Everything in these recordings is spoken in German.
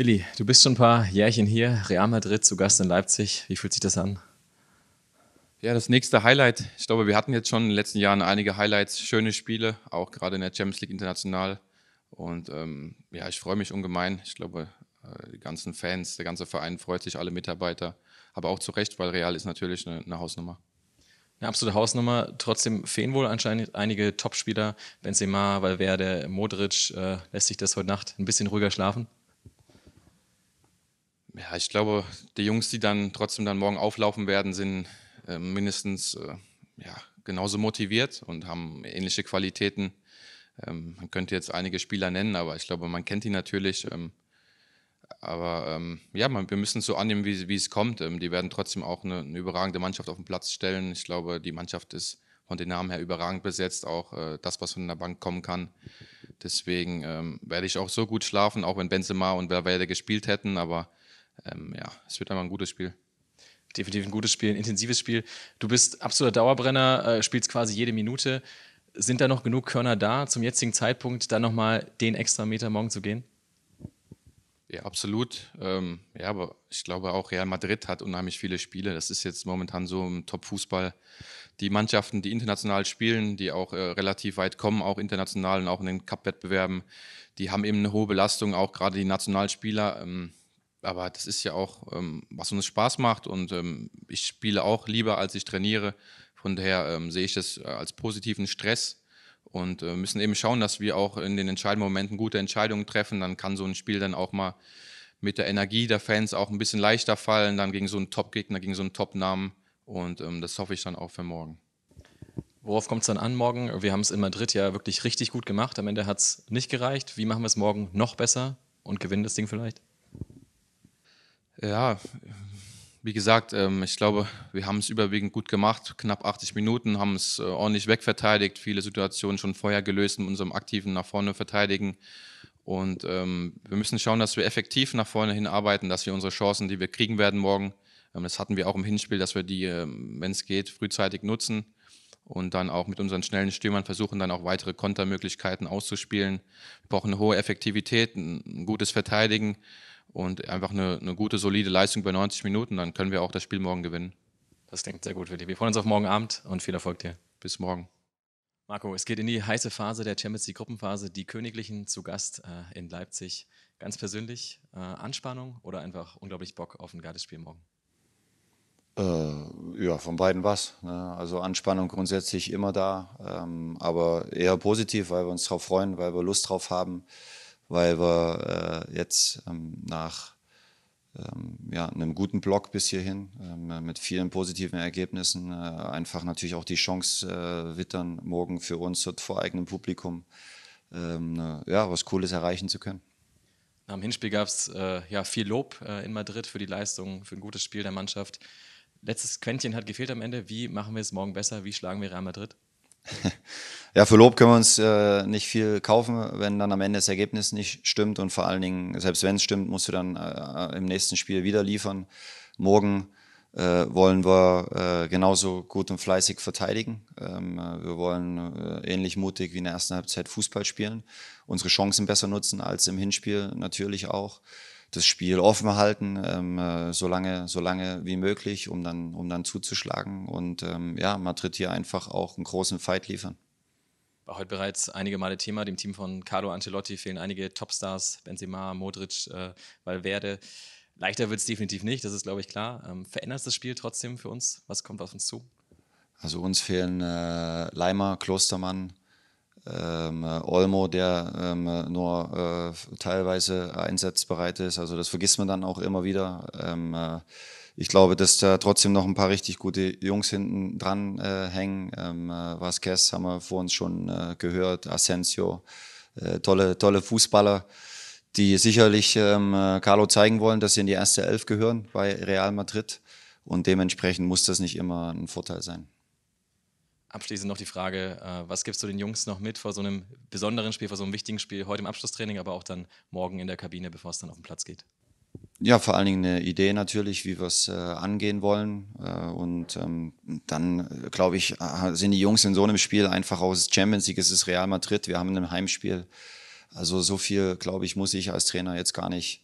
Willi, du bist schon ein paar Jährchen hier, Real Madrid zu Gast in Leipzig. Wie fühlt sich das an? Ja, das nächste Highlight. Ich glaube, wir hatten jetzt schon in den letzten Jahren einige Highlights, schöne Spiele, auch gerade in der Champions League international. Und ähm, ja, ich freue mich ungemein. Ich glaube, äh, die ganzen Fans, der ganze Verein freut sich, alle Mitarbeiter. Aber auch zu Recht, weil Real ist natürlich eine, eine Hausnummer. Eine absolute Hausnummer. Trotzdem fehlen wohl anscheinend einige Topspieler. Benzema, Valverde, Modric. Äh, lässt sich das heute Nacht ein bisschen ruhiger schlafen? Ja, ich glaube, die Jungs, die dann trotzdem dann morgen auflaufen werden, sind äh, mindestens äh, ja, genauso motiviert und haben ähnliche Qualitäten. Ähm, man könnte jetzt einige Spieler nennen, aber ich glaube, man kennt die natürlich. Ähm, aber ähm, ja, man, wir müssen es so annehmen, wie, wie es kommt. Ähm, die werden trotzdem auch eine, eine, überragende Mannschaft auf den Platz stellen. Ich glaube, die Mannschaft ist von den Namen her überragend besetzt, auch äh, das, was von der Bank kommen kann. Deswegen ähm, werde ich auch so gut schlafen, auch wenn Benzema und Valverde gespielt hätten. Aber ähm, ja, es wird einmal ein gutes Spiel. Definitiv ein gutes Spiel, ein intensives Spiel. Du bist absoluter Dauerbrenner, äh, spielst quasi jede Minute. Sind da noch genug Körner da, zum jetzigen Zeitpunkt dann nochmal den extra Meter morgen zu gehen? Ja, absolut. Ähm, ja, aber ich glaube auch Real Madrid hat unheimlich viele Spiele. Das ist jetzt momentan so im Top-Fußball. Die Mannschaften, die international spielen, die auch äh, relativ weit kommen, auch international und auch in den Cup-Wettbewerben, die haben eben eine hohe Belastung, auch gerade die Nationalspieler. Ähm, aber das ist ja auch, ähm, was uns Spaß macht und ähm, ich spiele auch lieber, als ich trainiere. Von daher ähm, sehe ich das äh, als positiven Stress und äh, müssen eben schauen, dass wir auch in den entscheidenden Momenten gute Entscheidungen treffen. Dann kann so ein Spiel dann auch mal mit der Energie der Fans auch ein bisschen leichter fallen, dann gegen so einen Top-Gegner, gegen so einen Top-Namen. Und ähm, das hoffe ich dann auch für morgen. Worauf kommt es dann an morgen? Wir haben es in Madrid ja wirklich richtig gut gemacht. Am Ende hat es nicht gereicht. Wie machen wir es morgen noch besser und gewinnen das Ding vielleicht? Ja, wie gesagt, ähm, ich glaube, wir haben es überwiegend gut gemacht. Knapp 80 Minuten haben es äh, ordentlich wegverteidigt, viele Situationen schon vorher gelöst mit unserem aktiven nach vorne verteidigen. Und ähm, wir müssen schauen, dass wir effektiv nach vorne hin arbeiten, dass wir unsere Chancen, die wir kriegen werden morgen, ähm, das hatten wir auch im Hinspiel, dass wir die, wenn es geht, frühzeitig nutzen und dann auch mit unseren schnellen Stürmern versuchen, dann auch weitere Kontermöglichkeiten auszuspielen. Wir brauchen eine hohe Effektivität, ein gutes Verteidigen und einfach eine, eine gute, solide Leistung bei 90 Minuten, dann können wir auch das Spiel morgen gewinnen. Das klingt sehr gut, Willi. Wir freuen uns auf morgen Abend und viel Erfolg dir. Bis morgen. Marco, es geht in die heiße Phase der Champions League Gruppenphase. Die Königlichen zu Gast äh, in Leipzig. Ganz persönlich äh, Anspannung oder einfach unglaublich Bock auf ein geiles Spiel morgen? Äh, ja, von beiden was. Ne? Also Anspannung grundsätzlich immer da, ähm, aber eher positiv, weil wir uns darauf freuen, weil wir Lust drauf haben weil wir äh, jetzt ähm, nach ähm, ja, einem guten Block bis hierhin ähm, mit vielen positiven Ergebnissen äh, einfach natürlich auch die Chance äh, wittern, morgen für uns und vor eigenem Publikum ähm, ne, ja, was Cooles erreichen zu können. Am Hinspiel gab es äh, ja, viel Lob äh, in Madrid für die Leistung, für ein gutes Spiel der Mannschaft. Letztes Quäntchen hat gefehlt am Ende. Wie machen wir es morgen besser? Wie schlagen wir Real Madrid? Ja, für Lob können wir uns äh, nicht viel kaufen, wenn dann am Ende das Ergebnis nicht stimmt und vor allen Dingen, selbst wenn es stimmt, musst du dann äh, im nächsten Spiel wieder liefern. Morgen äh, wollen wir äh, genauso gut und fleißig verteidigen. Ähm, äh, wir wollen äh, ähnlich mutig wie in der ersten Halbzeit Fußball spielen, unsere Chancen besser nutzen als im Hinspiel natürlich auch das Spiel offen halten, ähm, äh, so lange, so lange wie möglich, um dann, um dann zuzuschlagen und ähm, ja, Madrid hier einfach auch einen großen Fight liefern. War heute bereits einige Male Thema. Dem Team von Carlo Ancelotti fehlen einige Topstars, Benzema, Modric, äh, Valverde. Leichter wird es definitiv nicht, das ist, glaube ich, klar. Ähm, verändert das Spiel trotzdem für uns? Was kommt auf uns zu? Also uns fehlen äh, Leimer, Klostermann, ähm, äh, Olmo, der ähm, äh, nur äh, teilweise einsatzbereit ist. Also das vergisst man dann auch immer wieder. Ähm, äh, ich glaube, dass da trotzdem noch ein paar richtig gute Jungs hinten dran äh, hängen. Ähm, äh, Vasquez haben wir vor uns schon gehört, Asensio, tolle, tolle Fußballer, die sicherlich ähm, Carlo zeigen wollen, dass sie in die erste Elf gehören bei Real Madrid. Und dementsprechend muss das nicht immer ein Vorteil sein abschließend noch die Frage, äh, was gibst du den Jungs noch mit vor so einem besonderen Spiel, vor so einem wichtigen Spiel, heute im Abschlusstraining, aber auch dann morgen in der Kabine, bevor es dann auf den Platz geht? Ja, vor allen Dingen eine Idee natürlich, wie wir es äh, angehen wollen. Äh, und ähm, dann, äh, glaube ich, äh, sind die Jungs in so einem Spiel einfach aus Champions League, es ist Real Madrid, wir haben ein Heimspiel. Also so viel, glaube ich, muss ich als Trainer jetzt gar nicht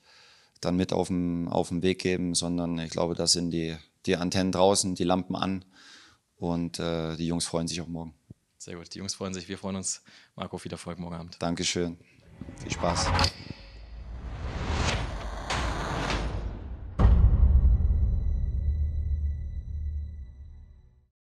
dann mit auf den Weg geben, sondern ich glaube, da sind die, die Antennen draußen, die Lampen an. Und äh, die Jungs freuen sich auch morgen. Sehr gut. Die Jungs freuen sich. Wir freuen uns. Marco, viel Erfolg morgen Abend. Dankeschön. Viel Spaß.